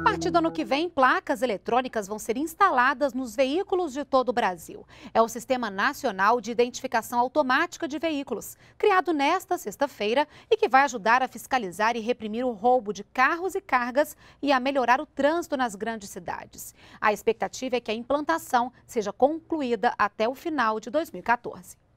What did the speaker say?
A partir do ano que vem, placas eletrônicas vão ser instaladas nos veículos de todo o Brasil. É o Sistema Nacional de Identificação Automática de Veículos, criado nesta sexta-feira e que vai ajudar a fiscalizar e reprimir o roubo de carros e cargas e a melhorar o trânsito nas grandes cidades. A expectativa é que a implantação seja concluída até o final de 2014.